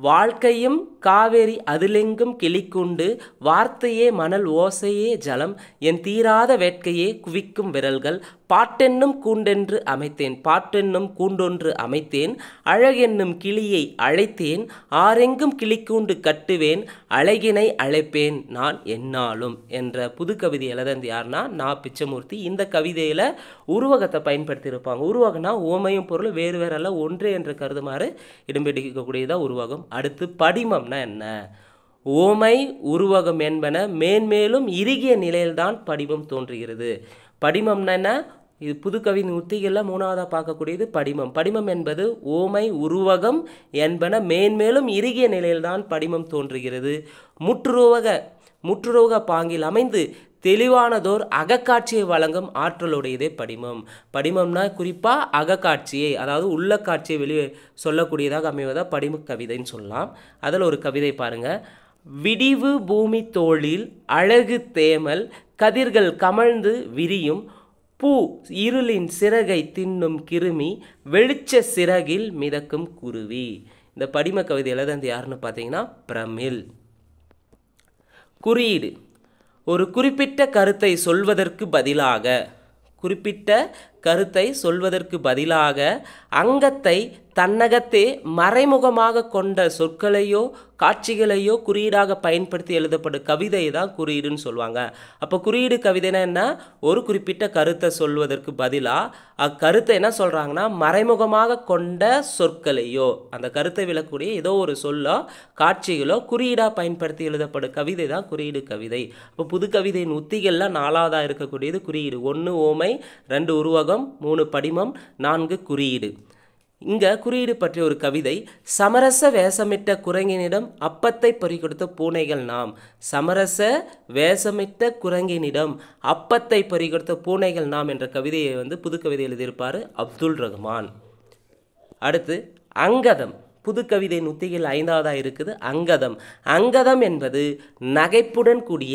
வாழ்க்கையும் காவேரி அதிலெங்கும் கிளிக்குண்டு வார்த்தையே மணல் ஓசையே ஜலம் என் தீராத வேட்கையே குவிக்கும் விரல்கள் பாட்டென்னும் கூண்டென்று அமைத்தேன் பாட்டென்னும் கூண்டொன்று அமைத்தேன் அழகென்னும் கிளியை அழைத்தேன் ஆரெங்கும் கிளிக்கூண்டு கட்டுவேன் அழகினை அழைப்பேன் நான் என்னாலும் என்ற புது கவிதை எழுதந்து யாருன்னா நான் பிச்சமூர்த்தி இந்த கவிதையில் உருவகத்தை பயன்படுத்தியிருப்பாங்க உருவகம்னா ஓமையும் பொருள் வேறு வேறல்ல ஒன்றே என்று கருதுமாறு இடம்பிடிக்கக்கூடியதாக உருவகம் அடுத்து படிமம்னா என்ன ஓமை உருவகம் என்பன மேன்மேலும் இறுகிய நிலையில்தான் படிமம் தோன்றுகிறது படிமம்னா என்ன இது புதுக்கவின் உத்திகளில் மூணாவதாக பார்க்கக்கூடியது படிமம் படிமம் என்பது ஓமை உருவகம் என்பன மேன்மேலும் இறுகிய நிலையில்தான் படிமம் தோன்றுகிறது முற்றுரோவக முற்றுரோக பாங்கில் அமைந்து தெளிவானதோர் அகக்காட்சியை வழங்கும் ஆற்றலுடையதே படிமம் படிமம்னா குறிப்பாக அகக்காட்சியை அதாவது உள்ள காட்சியை வெளியே சொல்லக்கூடியதாக அமைவதாக படிம கவிதைன்னு சொல்லலாம் அதில் ஒரு கவிதை பாருங்கள் விடிவு பூமி தோளில் அழகு தேமல் கதிர்கள் கமழ்ந்து விரியும் பூ இருளின் சிறகை தின்னும் கிருமி வெளிச்ச சிறகில் மிதக்கும் குருவி இந்த படிம கவிதை எழுதந்து யாருன்னு பார்த்தீங்கன்னா பிரமிழ் குறியீடு ஒரு குறிப்பிட்ட கருத்தை சொல்வதற்கு பதிலாக குறிப்பிட்ட கருத்தை சொல்வதற்கு பதிலாக அங்கத்தை தன்னகத்தே மறைமுகமாக கொண்ட சொற்களையோ காட்சிகளையோ குறியீடாக பயன்படுத்தி எழுதப்படும் கவிதை தான் குறியீடுன்னு சொல்லுவாங்க அப்போ குறியீடு கவிதைனா என்ன ஒரு குறிப்பிட்ட கருத்தை சொல்வதற்கு பதிலாக அக்கருத்தை என்ன சொல்கிறாங்கன்னா மறைமுகமாக கொண்ட சொற்களையோ அந்த கருத்தை விழக்கூடிய ஏதோ ஒரு சொல்லோ காட்சிகளோ குறியீடாக பயன்படுத்தி எழுதப்படும் கவிதை தான் குறியீடு கவிதை இப்போ புது கவிதையின் உத்திகள்லாம் நாலாவதாக இருக்கக்கூடியது குறியீடு ஒன்று ஓமை ரெண்டு உருவகம் மூணு படிமம் நான்கு குறியீடு இங்க குறியீடு பற்றிய ஒரு கவிதை சமரச வேஷமிட்ட குரங்கினிடம் அப்பத்தை பறிகொடுத்த பூனைகள் நாம் சமரச வேஷமிட்ட குரங்கினிடம் அப்பத்தை பறிகொடுத்த பூனைகள் நாம் என்ற கவிதையை வந்து புதுக்கவிதை எழுதியிருப்பார் அப்துல் ரஹ்மான் அடுத்து அங்கதம் புது கவிதை நுத்தியில் ஐந்தாவதாக இருக்குது அங்கதம் அங்கதம் என்பது நகைப்புடன் கூடிய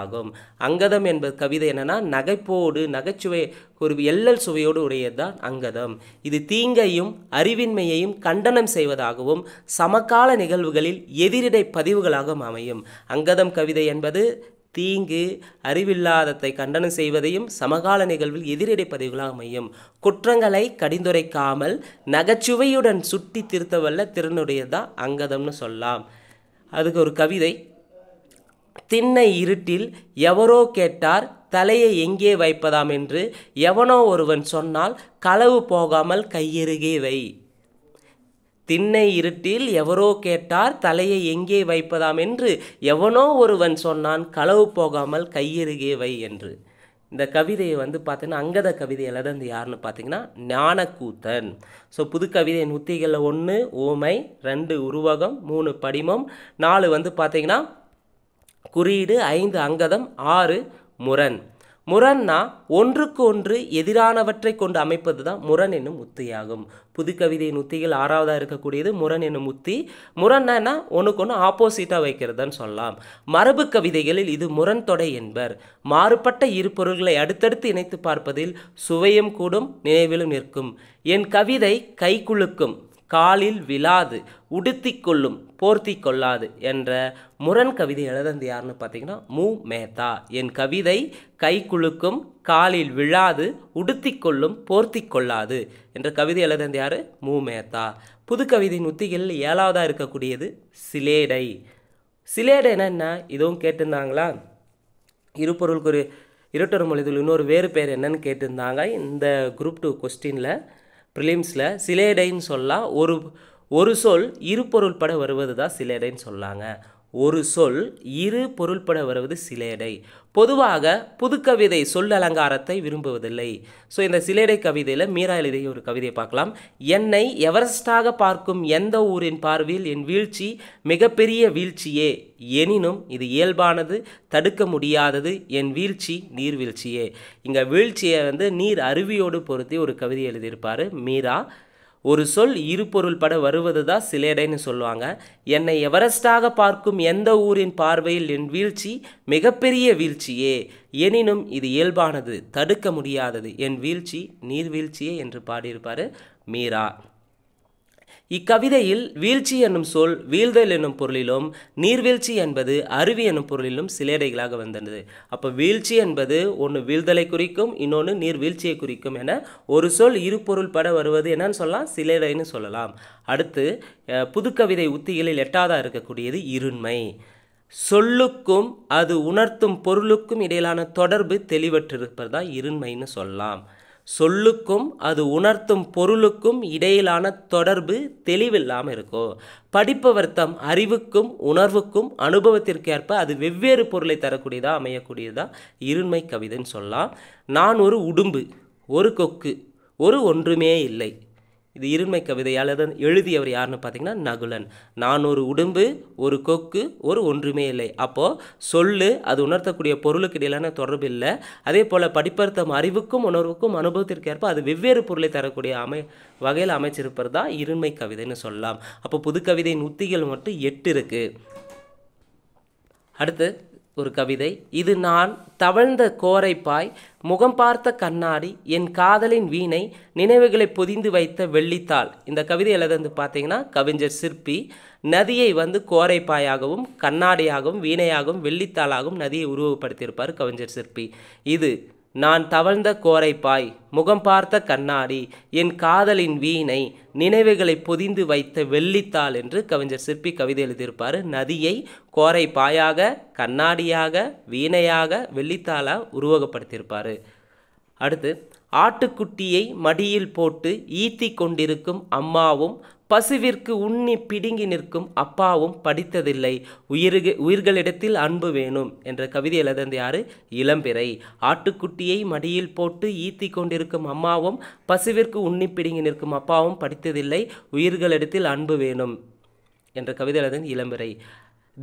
ஆகும் அங்கதம் என்பது கவிதை என்னென்னா நகைப்போடு நகைச்சுவை ஒரு எல்லல் சுவையோடு தான் அங்கதம் இது தீங்கையும் அறிவின்மையையும் கண்டனம் செய்வதாகவும் சமகால நிகழ்வுகளில் எதிரிடை பதிவுகளாகவும் அமையும் அங்கதம் கவிதை என்பது தீங்கு அறிவில்லாதத்தை கண்டனம் செய்வதையும் சமகால நிகழ்வில் எதிரடை பதிவுகளாக அமையும் குற்றங்களை கடிந்துரைக்காமல் நகைச்சுவையுடன் சுட்டி திருத்தவல்ல திறனுடையதான் அங்கதம்னு சொல்லலாம் அதுக்கு ஒரு கவிதை திண்ணை இருட்டில் எவரோ கேட்டார் தலையை எங்கே வைப்பதாம் என்று எவனோ ஒருவன் சொன்னால் களவு போகாமல் கையெருகே வை திண்ணை இருட்டில் எவரோ கேட்டார் தலையை எங்கே வைப்பதாம் என்று எவனோ ஒருவன் சொன்னான் களவு போகாமல் கையெருகே வை என்று இந்த கவிதையை வந்து பார்த்தீங்கன்னா அங்கத கவிதை எழுதுனது யாருன்னு பார்த்தீங்கன்னா ஞானக்கூத்தன் ஸோ புது கவிதையின் உத்திகளில் ஒன்று ஓமை ரெண்டு உருவகம் மூணு படிமம் நாலு வந்து பார்த்தீங்கன்னா குறியீடு ஐந்து அங்கதம் ஆறு முரண் முரன்னா ஒன்றுக்கு ஒன்று எதிரானவற்றை கொண்டு அமைப்பது தான் முரண் என்னும் உத்தியாகும் புதுக்கவிதையின் உத்திகள் ஆறாவதாக இருக்கக்கூடியது முரண் என்னும் உத்தி முரண்னா ஒன்றுக்கு ஒன்று ஆப்போசிட்டாக வைக்கிறதுன்னு சொல்லலாம் மரபு கவிதைகளில் இது முரண் தொடை என்பர் மாறுபட்ட இரு பொருள்களை அடுத்தடுத்து இணைத்து பார்ப்பதில் சுவையும் கூடும் நினைவிலும் நிற்கும் என் கவிதை கைக்குழுக்கும் காலில் விழாது உடுத்தி கொள்ளும் போர்த்தி கொள்ளாது என்ற முரண் கவிதை எழுதந்து யாருன்னு பார்த்தீங்கன்னா மு மேத்தா என் கவிதை கை குலுக்கும் காலில் விழாது உடுத்தி கொள்ளும் போர்த்தி கொள்ளாது என்ற கவிதை எழுதந்து யார் மு மேத்தா புது கவிதையின் உத்திகளில் ஏழாவதாக இருக்கக்கூடியது சிலேடை சிலேடை என்ன இதுவும் கேட்டிருந்தாங்களா இருப்பொருளுக்கு ஒரு இருட்டொரு மொழிதல் இன்னொரு வேறு பேர் என்னன்னு கேட்டிருந்தாங்க இந்த குரூப் டூ கொஸ்டினில் ப்ரிலிம்ஸில் சிலேடைன்னு சொல்லால் ஒரு ஒரு சொல் இரு பொருள்பட வருவது தான் சிலேடைன்னு சொல்லாங்க ஒரு சொல் இரு பொருள்பட வருவது சிலேடை பொதுவாக புதுக்கவிதை சொல் அலங்காரத்தை விரும்புவதில்லை ஸோ இந்த சிலேடை கவிதையில் மீரா எழுதிய ஒரு கவிதையை பார்க்கலாம் என்னை எவரஸ்டாக பார்க்கும் எந்த ஊரின் பார்வையில் என் வீழ்ச்சி மிகப்பெரிய வீழ்ச்சியே எனினும் இது இயல்பானது தடுக்க முடியாதது என் வீழ்ச்சி நீர்வீழ்ச்சியே இங்கே வீழ்ச்சியை வந்து நீர் அருவியோடு பொருத்தி ஒரு கவிதை எழுதியிருப்பார் மீரா ஒரு சொல் இருபொருள் பட வருவது தான் சிலேடைன்னு சொல்லுவாங்க என்னை எவரெஸ்டாக பார்க்கும் எந்த ஊரின் பார்வையில் என் வீழ்ச்சி மிகப்பெரிய வீழ்ச்சியே எனினும் இது இயல்பானது தடுக்க முடியாதது என் வீழ்ச்சி நீர்வீழ்ச்சியே என்று பாடியிருப்பார் மீரா இக்கவிதையில் வீழ்ச்சி என்னும் சொல் வீழ்தல் என்னும் பொருளிலும் நீர்வீழ்ச்சி என்பது அருவி என்னும் பொருளிலும் சிலேடைகளாக வந்தது அப்போ வீழ்ச்சி என்பது ஒன்று வீழ்தலை குறிக்கும் இன்னொன்று நீர்வீழ்ச்சியை குறிக்கும் என ஒரு சொல் இரு பொருள் பட வருவது என்னன்னு சொல்லலாம் சிலேடைன்னு சொல்லலாம் அடுத்து புதுக்கவிதை உத்திகளில் எட்டாவதாக இருக்கக்கூடியது இருண்மை சொல்லுக்கும் அது உணர்த்தும் பொருளுக்கும் இடையிலான தொடர்பு தெளிவற்றிருப்பதா இருண்மைன்னு சொல்லலாம் சொல்லுக்கும் அது உணர்த்தும் பொருளுக்கும் இடையிலான தொடர்பு தெளிவில்லாமல் இருக்கும் படிப்பு வருத்தம் அறிவுக்கும் உணர்வுக்கும் அனுபவத்திற்கேற்ப அது வெவ்வேறு பொருளை தரக்கூடியதாக அமையக்கூடியதாக இருண்மை கவிதைன்னு சொல்லலாம் நான் ஒரு உடும்பு ஒரு கொக்கு ஒரு ஒன்றுமே இல்லை இது இருண்மை கவிதையால் தான் எழுதியவர் யாருன்னு பார்த்தீங்கன்னா நகுலன் நான் ஒரு உடம்பு ஒரு கொக்கு ஒரு ஒன்றுமே இல்லை அப்போது சொல்லு அது உணர்த்தக்கூடிய பொருளுக்கு இடையிலான தொடர்பு இல்லை அதே போல் படிப்பர்த்தம் அறிவுக்கும் உணர்வுக்கும் அனுபவத்திற்கு ஏற்ப அது வெவ்வேறு பொருளை தரக்கூடிய அமை வகையில் அமைச்சிருப்பது தான் இருண்மை கவிதைன்னு சொல்லலாம் அப்போ புதுக்கவிதையின் உத்திகள் மட்டும் எட்டு இருக்குது அடுத்து ஒரு கவிதை இது நான் தவழ்ந்த கோரைப்பாய் முகம் பார்த்த கண்ணாடி என் காதலின் வீணை நினைவுகளை பொதிந்து வைத்த வெள்ளித்தாள் இந்த கவிதை கவிதையில் வந்து பார்த்தீங்கன்னா கவிஞர் சிற்பி நதியை வந்து கோரைப்பாயாகவும் கண்ணாடியாகவும் வீணையாகவும் வெள்ளித்தாளாகவும் நதியை உருவப்படுத்தியிருப்பார் கவிஞர் சிற்பி இது நான் தவழ்ந்த கோரைப்பாய் முகம் பார்த்த கண்ணாடி என் காதலின் வீணை நினைவுகளை பொதிந்து வைத்த வெள்ளித்தாள் என்று கவிஞர் சிற்பி கவிதை எழுதியிருப்பார் நதியை கோரை பாயாக கண்ணாடியாக வீணையாக வெள்ளித்தாளாக உருவகப்படுத்தியிருப்பார் அடுத்து ஆட்டுக்குட்டியை மடியில் போட்டு ஈத்தி கொண்டிருக்கும் அம்மாவும் பசுவிற்கு உண்ணி பிடுங்கி நிற்கும் அப்பாவும் படித்ததில்லை உயிர்கள் உயிர்களிடத்தில் அன்பு வேணும் என்ற கவிதை எழுதந்த யாரு இளம்பிறை ஆட்டுக்குட்டியை மடியில் போட்டு ஈத்தி கொண்டிருக்கும் அம்மாவும் பசுவிற்கு உண்ணி பிடுங்கி நிற்கும் அப்பாவும் படித்ததில்லை உயிர்களிடத்தில் அன்பு வேணும் என்ற கவிதை எழுதந்த இளம்பிறை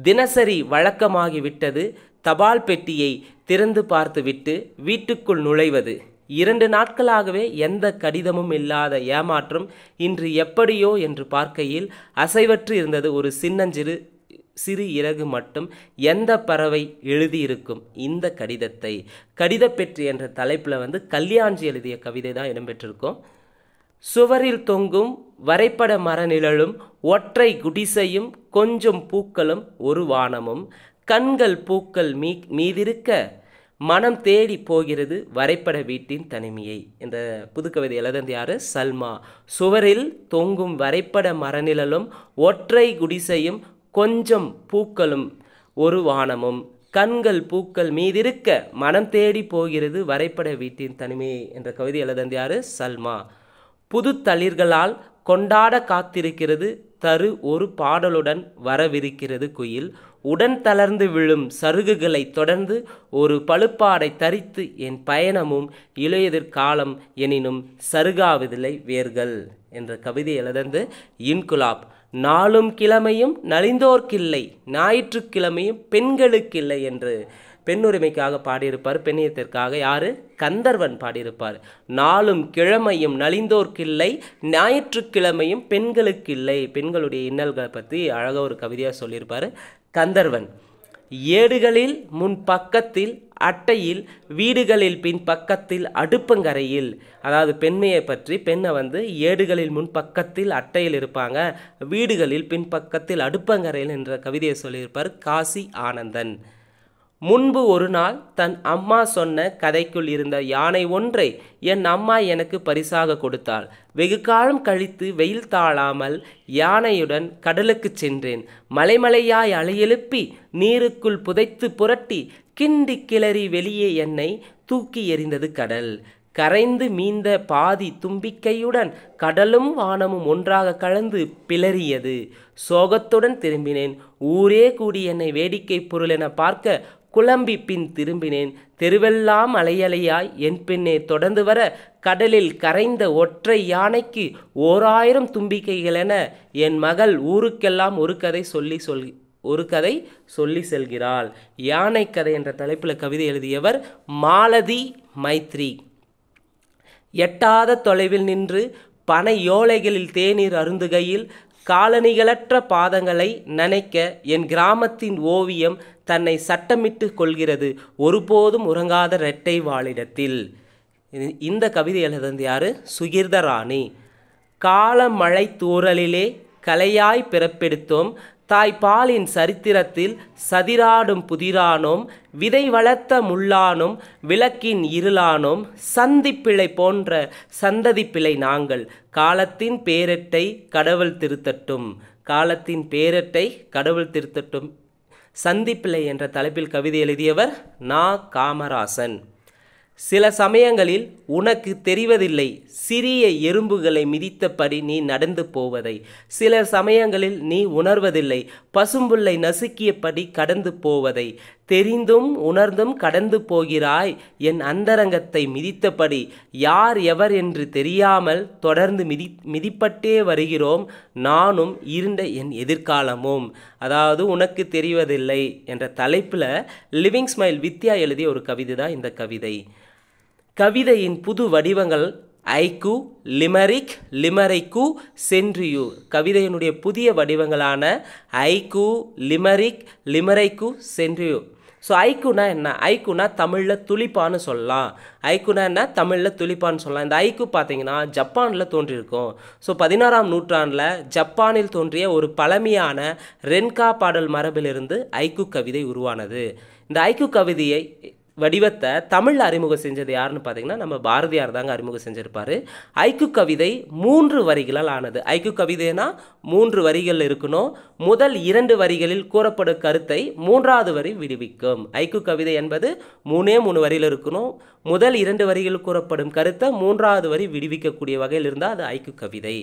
தினசரி வழக்கமாகிவிட்டது தபால் பெட்டியை திறந்து பார்த்துவிட்டு வீட்டுக்குள் நுழைவது இரண்டு நாட்களாகவே எந்த கடிதமும் இல்லாத ஏமாற்றம் இன்று எப்படியோ என்று பார்க்கையில் அசைவற்று இருந்தது ஒரு சின்னஞ்சிறு சிறு இறகு மட்டும் எந்த பறவை எழுதியிருக்கும் இந்த கடிதத்தை கடிதப்பெற்று என்ற தலைப்பில் வந்து கல்யாஞ்சி எழுதிய கவிதை தான் இடம்பெற்றிருக்கும் சுவரில் தொங்கும் வரைபட மரநிழலும் ஒற்றை குடிசையும் கொஞ்சம் பூக்களும் ஒரு வானமும் கண்கள் பூக்கள் மீ மீதிருக்க மனம் தேடி போகிறது வரைபட வீட்டின் தனிமையை இந்த புதுக்கவிதை எழுதந்து யார் சல்மா சுவரில் தொங்கும் வரைபட மரநிழலும் ஒற்றை குடிசையும் கொஞ்சம் பூக்களும் ஒரு வானமும் கண்கள் பூக்கள் மீதிருக்க மனம் தேடி போகிறது வரைபட வீட்டின் தனிமையை என்ற கவிதை எழுதந்து யார் சல்மா புது தளிர்களால் கொண்டாட காத்திருக்கிறது தரு ஒரு பாடலுடன் வரவிருக்கிறது குயில் உடன் தளர்ந்து விழும் சருகுகளை தொடர்ந்து ஒரு பழுப்பாடை தரித்து என் பயணமும் இளையதிர் காலம் எனினும் சருகாவதில்லை வேர்கள் என்ற கவிதை எழுதந்து இன்குலாப் நாளும் கிழமையும் நலிந்தோர்க்கில்லை ஞாயிற்றுக்கிழமையும் பெண்களுக்கில்லை என்று பெண்ணுரிமைக்காக பாடியிருப்பார் பெண்ணியத்திற்காக யார் கந்தர்வன் பாடியிருப்பார் நாளும் கிழமையும் நலிந்தோர்க்கில்லை ஞாயிற்றுக்கிழமையும் பெண்களுக்கு இல்லை பெண்களுடைய இன்னல்களை பற்றி அழகாக ஒரு கவிதையாக சொல்லியிருப்பார் கந்தர்வன் ஏடுகளில் முன் பக்கத்தில் அட்டையில் வீடுகளில் பின் பக்கத்தில் அடுப்பங்கரையில் அதாவது பெண்மையை பற்றி பெண்ணை வந்து ஏடுகளில் முன் பக்கத்தில் அட்டையில் இருப்பாங்க வீடுகளில் பின் பக்கத்தில் அடுப்பங்கரையில் என்ற கவிதையை சொல்லியிருப்பார் காசி ஆனந்தன் முன்பு ஒரு நாள் தன் அம்மா சொன்ன கதைக்குள் இருந்த யானை ஒன்றை என் அம்மா எனக்கு பரிசாக கொடுத்தாள் வெகு காலம் கழித்து வெயில் தாழாமல் யானையுடன் கடலுக்கு சென்றேன் மலைமலையாய் அலையெழுப்பி நீருக்குள் புதைத்து புரட்டி கிண்டி கிளறி வெளியே என்னை தூக்கி எறிந்தது கடல் கரைந்து மீந்த பாதி தும்பிக்கையுடன் கடலும் வானமும் ஒன்றாக கலந்து பிளறியது சோகத்துடன் திரும்பினேன் ஊரே கூடி என்னை வேடிக்கை பொருள் என பார்க்க குழம்பி பின் திரும்பினேன் தெருவெல்லாம் அலையலையாய் என் பின்னே தொடர்ந்து வர கடலில் கரைந்த ஒற்றை யானைக்கு ஓராயிரம் தும்பிக்கைகள் என என் மகள் ஊருக்கெல்லாம் ஒரு கதை சொல்லி சொல் ஒரு கதை சொல்லி செல்கிறாள் யானை கதை என்ற தலைப்பில் கவிதை எழுதியவர் மாலதி மைத்ரி எட்டாத தொலைவில் நின்று பனை யோலைகளில் தேநீர் அருந்துகையில் காலணிகளற்ற பாதங்களை நனைக்க என் கிராமத்தின் ஓவியம் தன்னை சட்டமிட்டு கொள்கிறது ஒருபோதும் உறங்காத இரட்டை வாழிடத்தில் இந்த கவிதை எழுதுனது யார் சுகிர்தராணி காலமழை தூரலிலே கலையாய் பிறப்பெடுத்தோம் தாய்ப்பாலின் சரித்திரத்தில் சதிராடும் புதிரானோம் விதை வளர்த்த முள்ளானோம் விளக்கின் இருளானோம் சந்திப்பிழை போன்ற சந்ததி பிழை நாங்கள் காலத்தின் பேரட்டை கடவுள் திருத்தட்டும் காலத்தின் பேரட்டை கடவுள் திருத்தட்டும் சந்திப்பிள்ளை என்ற தலைப்பில் கவிதை எழுதியவர் நா காமராசன் சில சமயங்களில் உனக்கு தெரிவதில்லை சிறிய எறும்புகளை மிதித்தபடி நீ நடந்து போவதை சில சமயங்களில் நீ உணர்வதில்லை பசும்புல்லை நசுக்கியபடி கடந்து போவதை தெரிந்தும் உணர்ந்தும் கடந்து போகிறாய் என் அந்தரங்கத்தை மிதித்தபடி யார் எவர் என்று தெரியாமல் தொடர்ந்து மிதி மிதிப்பட்டே வருகிறோம் நானும் இருண்ட என் எதிர்காலமும் அதாவது உனக்கு தெரிவதில்லை என்ற தலைப்பில் லிவிங் ஸ்மைல் வித்யா எழுதிய ஒரு கவிதை தான் இந்த கவிதை கவிதையின் புது வடிவங்கள் ஐக்கு லிமரிக் லிமரைக்கு சென்றியூ கவிதையினுடைய புதிய வடிவங்களான ஐக்கு லிமரிக் லிமரைக்கு சென்றியூ ஸோ ஐக்குனா என்ன ஐக்குனா தமிழில் துளிப்பான்னு சொல்லலாம் ஐக்குனா என்ன தமிழில் துளிப்பான்னு சொல்லலாம் இந்த ஐக்கு பார்த்தீங்கன்னா ஜப்பானில் தோன்றியிருக்கும் ஸோ பதினாறாம் நூற்றாண்டில் ஜப்பானில் தோன்றிய ஒரு பழமையான ரென்கா பாடல் மரபிலிருந்து ஐக்கு கவிதை உருவானது இந்த ஐக்கு கவிதையை வடிவத்தை தமிழில் அறிமுகம் செஞ்சது யாருன்னு பார்த்தீங்கன்னா நம்ம பாரதியார் தாங்க அறிமுகம் செஞ்சுருப்பார் ஐக்கு கவிதை மூன்று வரிகளால் ஆனது ஐக்கு கவிதைனா மூன்று வரிகள் இருக்கணும் முதல் இரண்டு வரிகளில் கூறப்படும் கருத்தை மூன்றாவது வரி விடுவிக்கும் ஐக்கு கவிதை என்பது மூணே மூணு வரியில் இருக்கணும் முதல் இரண்டு வரிகள் கூறப்படும் கருத்தை மூன்றாவது வரி விடுவிக்கக்கூடிய வகையில் இருந்தால் அது ஐக்கு கவிதை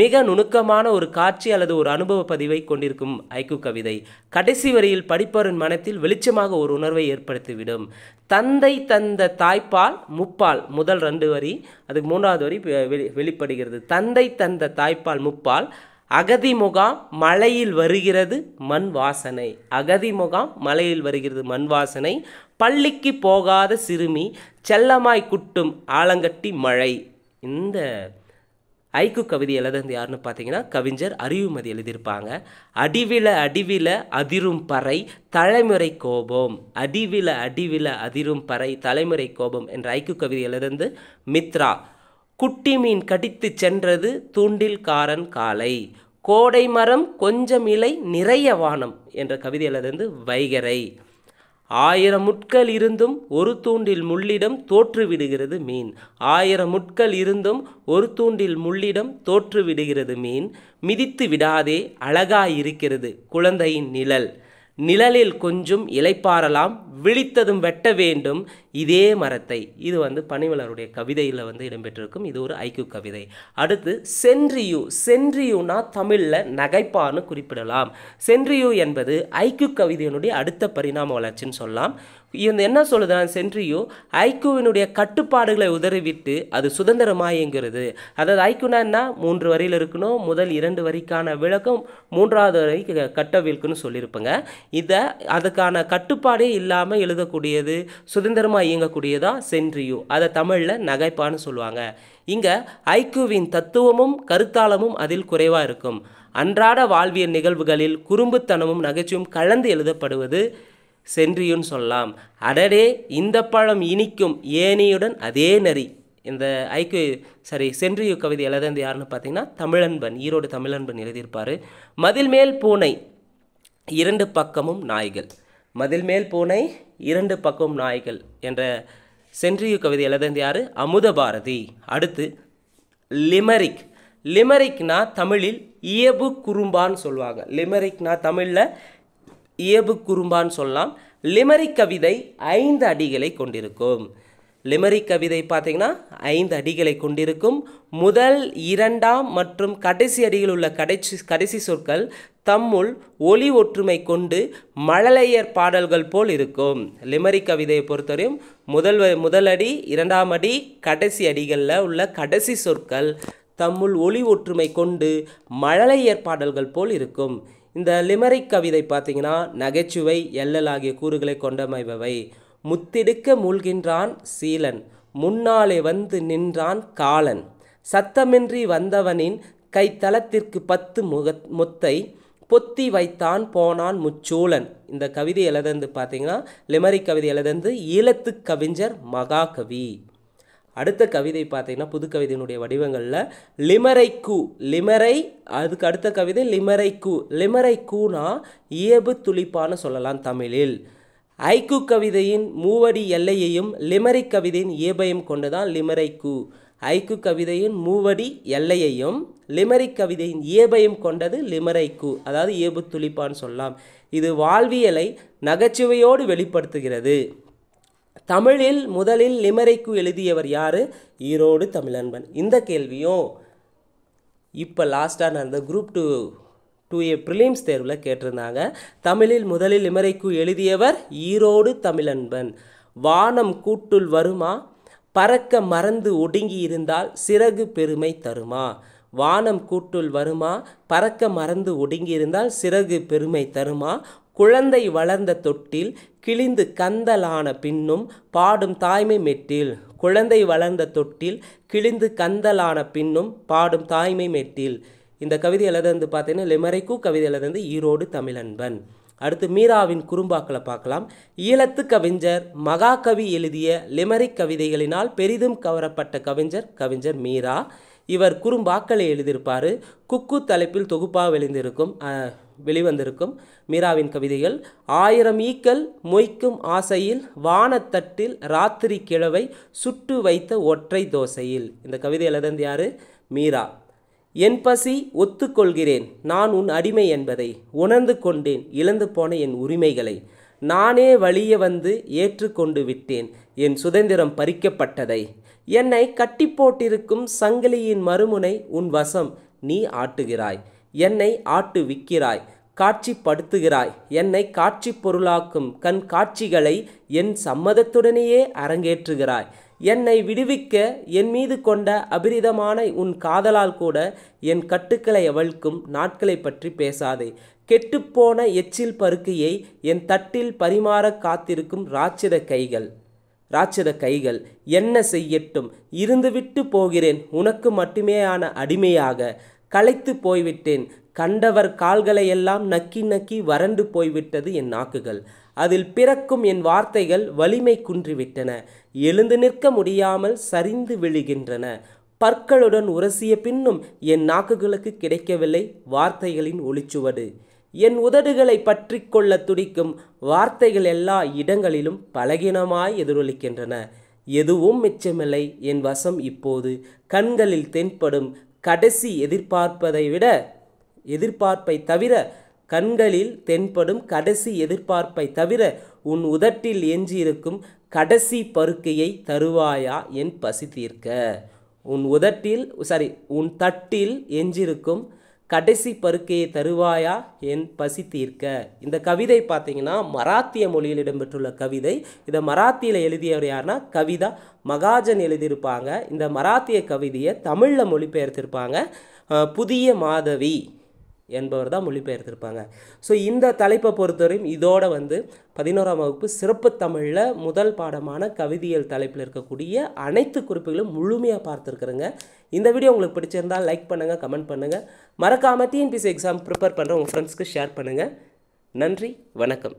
மிக நுணுக்கமான ஒரு காட்சி அல்லது ஒரு அனுபவ பதிவை கொண்டிருக்கும் ஐக்கு கவிதை கடைசி வரியில் படிப்பவரின் மனத்தில் வெளிச்சமாக ஒரு உணர்வை ஏற்படுத்திவிடும் தந்தை தந்த தாய்ப்பால் முப்பால் முதல் ரெண்டு வரி அதுக்கு மூன்றாவது வரி வெளி வெளிப்படுகிறது தந்தை தந்த தாய்ப்பால் முப்பால் அகதி முகாம் மலையில் வருகிறது மண் வாசனை அகதி முகாம் மலையில் வருகிறது மண் வாசனை பள்ளிக்கு போகாத சிறுமி செல்லமாய் குட்டும் ஆலங்கட்டி மழை இந்த ஐக்கு கவிதை எழுதுறது யாருன்னு பார்த்தீங்கன்னா கவிஞர் அறிவுமதி எழுதியிருப்பாங்க அடிவில அடிவில அதிரும் பறை தலைமுறை கோபம் அடிவில அடிவில அதிரும் பறை தலைமுறை கோபம் என்ற ஐக்கு கவிதை எழுதுந்து மித்ரா குட்டி மீன் கடித்து சென்றது தூண்டில் காரன் காலை கோடை மரம் கொஞ்சம் இலை நிறைய வானம் என்ற கவிதை எழுதுந்து வைகரை ஆயிரம் முட்கள் இருந்தும் ஒரு தூண்டில் முள்ளிடம் தோற்றுவிடுகிறது மீன் ஆயிரம் முட்கள் இருந்தும் ஒரு தூண்டில் முள்ளிடம் தோற்றுவிடுகிறது மீன் மிதித்து விடாதே அழகாயிருக்கிறது குழந்தையின் நிழல் நிழலில் கொஞ்சம் இலைப்பாறலாம் விழித்ததும் வெட்ட வேண்டும் இதே மரத்தை இது வந்து பனிவளருடைய கவிதையில் வந்து இடம்பெற்றிருக்கும் இது ஒரு ஐக்கு கவிதை அடுத்து சென்றியு சென்றியுனா தமிழில் நகைப்பான்னு குறிப்பிடலாம் சென்றியு என்பது ஐக்கு கவிதையினுடைய அடுத்த பரிணாம வளர்ச்சின்னு சொல்லலாம் இந்த என்ன சொல்லுதுன்னா சென்ட்ரியோ ஐக்கியூவினுடைய கட்டுப்பாடுகளை உதறிவிட்டு அது சுதந்திரமாயங்கிறது அதாவது ஐக்கியூனா என்ன மூன்று வரியில் இருக்கணும் முதல் இரண்டு வரிக்கான விளக்கம் மூன்றாவது வரை கட்டவிழ்க்குன்னு சொல்லியிருப்பேங்க இதை அதுக்கான கட்டுப்பாடே இல்லாமல் எழுதக்கூடியது சுதந்திரமாக இயங்கக்கூடியதா சென்ட்ரியோ அதை தமிழில் நகைப்பான்னு சொல்லுவாங்க இங்கே ஐக்கியூவின் தத்துவமும் கருத்தாளமும் அதில் குறைவாக இருக்கும் அன்றாட வாழ்வியல் நிகழ்வுகளில் குறும்புத்தனமும் நகைச்சுவும் கலந்து எழுதப்படுவது சென்றியுன்னு சொல்லலாம் அடடே இந்த பழம் இனிக்கும் ஏனியுடன் அதே நரி இந்த ஐக்கு சாரி சென்றியு கவிதை வந்து யாருன்னு பார்த்தீங்கன்னா தமிழன்பன் ஈரோடு தமிழன்பன் எழுதியிருப்பார் மதில் மேல் பூனை இரண்டு பக்கமும் நாய்கள் மதில் மேல் பூனை இரண்டு பக்கமும் நாய்கள் என்ற சென்றியு கவிதை வந்து யார் அமுத பாரதி அடுத்து லிமரிக் லிமரிக்னா தமிழில் இயபு குறும்பான்னு சொல்லுவாங்க லிமரிக்னா தமிழில் இயபு குறும்பான்னு சொல்லலாம் லிமரி கவிதை ஐந்து அடிகளை கொண்டிருக்கும் லிமரி கவிதை பார்த்திங்கன்னா ஐந்து அடிகளை கொண்டிருக்கும் முதல் இரண்டாம் மற்றும் கடைசி அடியில் உள்ள கடைசி கடைசி சொற்கள் தம்முள் ஒளி ஒற்றுமை கொண்டு மழலையர் பாடல்கள் போல் இருக்கும் லிமரி கவிதையை பொறுத்தவரையும் முதல் முதல் அடி இரண்டாம் அடி கடைசி அடிகளில் உள்ள கடைசி சொற்கள் தம்முள் ஒளி ஒற்றுமை கொண்டு மழலையர் பாடல்கள் போல் இருக்கும் இந்த லிமரிக் கவிதை பார்த்தீங்கன்னா நகைச்சுவை எல்லல் ஆகிய கூறுகளை கொண்டமைபவை முத்திடுக்க மூழ்கின்றான் சீலன் முன்னாலே வந்து நின்றான் காலன் சத்தமின்றி வந்தவனின் கைத்தளத்திற்கு பத்து முக முத்தை பொத்தி வைத்தான் போனான் முச்சூழன் இந்த கவிதை எழுதந்து பார்த்தீங்கன்னா லிமரிக் கவிதை எழுதந்து ஈழத்து கவிஞர் மகாகவி அடுத்த கவிதை பார்த்தீங்கன்னா புது கவிதையினுடைய வடிவங்களில் லிமரை கு லிமரை அதுக்கு அடுத்த கவிதை லிமரை கு லிமரை கூனா இயல்பு சொல்லலாம் தமிழில் ஐக்கு கவிதையின் மூவடி எல்லையையும் லிமரை கவிதையின் இயபையும் கொண்டுதான் லிமரை கூ ஐக்கு கவிதையின் மூவடி எல்லையையும் லிமரிக் கவிதையின் இயபையும் கொண்டது லிமரைக்கு அதாவது இயபு துளிப்பான்னு சொல்லலாம் இது வாழ்வியலை நகைச்சுவையோடு வெளிப்படுத்துகிறது தமிழில் முதலில் லிமரைக்கு எழுதியவர் யார் ஈரோடு தமிழன்பன் இந்த கேள்வியும் இப்போ லாஸ்ட்டாக நடந்த group two two A prelims தேர்வில் கேட்டிருந்தாங்க தமிழில் முதலில் லிமரைக்கு எழுதியவர் ஈரோடு தமிழன்பன் வானம் கூட்டுள் வருமா பறக்க மறந்து ஒடுங்கி இருந்தால் சிறகு பெருமை தருமா வானம் கூட்டுள் வருமா பறக்க மறந்து ஒடுங்கி இருந்தால் சிறகு பெருமை தருமா குழந்தை வளர்ந்த தொட்டில் கிழிந்து கந்தலான பின்னும் பாடும் தாய்மை மெட்டில் குழந்தை வளர்ந்த தொட்டில் கிழிந்து கந்தலான பின்னும் பாடும் தாய்மை மெட்டில் இந்த கவிதை வந்து பார்த்தீங்கன்னா லெமரைக்கு கவிதை வந்து ஈரோடு தமிழன்பன் அடுத்து மீராவின் குறும்பாக்களை பார்க்கலாம் ஈழத்து கவிஞர் மகாகவி எழுதிய லிமரிக் கவிதைகளினால் பெரிதும் கவரப்பட்ட கவிஞர் கவிஞர் மீரா இவர் குறும்பாக்களை எழுதியிருப்பார் குக்கு தலைப்பில் தொகுப்பாக வெளிந்திருக்கும் வெளிவந்திருக்கும் மீராவின் கவிதைகள் ஆயிரம் ஈக்கள் மொய்க்கும் ஆசையில் வானத்தட்டில் ராத்திரி கிழவை சுட்டு வைத்த ஒற்றை தோசையில் இந்த கவிதை எழுதந்து யார் மீரா என் பசி ஒத்துக்கொள்கிறேன் நான் உன் அடிமை என்பதை உணர்ந்து கொண்டேன் இழந்து போன என் உரிமைகளை நானே வழிய வந்து ஏற்றுக்கொண்டு விட்டேன் என் சுதந்திரம் பறிக்கப்பட்டதை என்னை கட்டி போட்டிருக்கும் சங்கிலியின் மறுமுனை உன் வசம் நீ ஆட்டுகிறாய் என்னை ஆட்டு விற்கிறாய் காட்சிப்படுத்துகிறாய் என்னை காட்சி பொருளாக்கும் கண் காட்சிகளை என் சம்மதத்துடனேயே அரங்கேற்றுகிறாய் என்னை விடுவிக்க என் மீது கொண்ட அபிரிதமான உன் காதலால் கூட என் கட்டுக்களை அவழ்க்கும் நாட்களை பற்றி பேசாதே கெட்டுப்போன எச்சில் பருக்கையை என் தட்டில் பரிமாற காத்திருக்கும் ராட்சத கைகள் ராட்சத கைகள் என்ன செய்யட்டும் இருந்துவிட்டு போகிறேன் உனக்கு மட்டுமேயான அடிமையாக களைத்து போய்விட்டேன் கண்டவர் கால்களை எல்லாம் நக்கி நக்கி வறண்டு போய்விட்டது என் நாக்குகள் அதில் பிறக்கும் என் வார்த்தைகள் வலிமை குன்றிவிட்டன எழுந்து நிற்க முடியாமல் சரிந்து விழுகின்றன பற்களுடன் உரசிய பின்னும் என் நாக்குகளுக்கு கிடைக்கவில்லை வார்த்தைகளின் ஒளிச்சுவடு என் உதடுகளை பற்றி கொள்ள துடிக்கும் வார்த்தைகள் எல்லா இடங்களிலும் பலகீனமாய் எதிரொலிக்கின்றன எதுவும் மிச்சமில்லை என் வசம் இப்போது கண்களில் தென்படும் கடைசி எதிர்பார்ப்பதை விட எதிர்பார்ப்பை தவிர கண்களில் தென்படும் கடைசி எதிர்பார்ப்பை தவிர உன் உதட்டில் எஞ்சியிருக்கும் கடைசி பருக்கையை தருவாயா என் பசி தீர்க்க உன் உதட்டில் சாரி உன் தட்டில் எஞ்சிருக்கும் கடைசி பருக்கையை தருவாயா என் பசி தீர்க்க இந்த கவிதை பார்த்தீங்கன்னா மராத்திய மொழியில் இடம்பெற்றுள்ள கவிதை இதை மராத்தியில் எழுதியவர் யாருன்னா கவிதா மகாஜன் எழுதியிருப்பாங்க இந்த மராத்திய கவிதையை தமிழில் மொழிபெயர்த்திருப்பாங்க புதிய மாதவி என்பவர் தான் மொழிபெயர்த்திருப்பாங்க ஸோ இந்த தலைப்பை பொறுத்தவரையும் இதோட வந்து பதினோராம் வகுப்பு சிறப்பு தமிழில் முதல் பாடமான கவிதையல் தலைப்பில் இருக்கக்கூடிய அனைத்து குறிப்புகளும் முழுமையாக பார்த்துருக்குறேங்க இந்த வீடியோ உங்களுக்கு பிடிச்சிருந்தால் லைக் பண்ணுங்கள் கமெண்ட் பண்ணுங்கள் மறக்காமல் டிஎன்பிசி எக்ஸாம் ப்ரிப்பேர் பண்ணுற உங்கள் ஃப்ரெண்ட்ஸ்க்கு ஷேர் பண்ணுங்கள் நன்றி வணக்கம்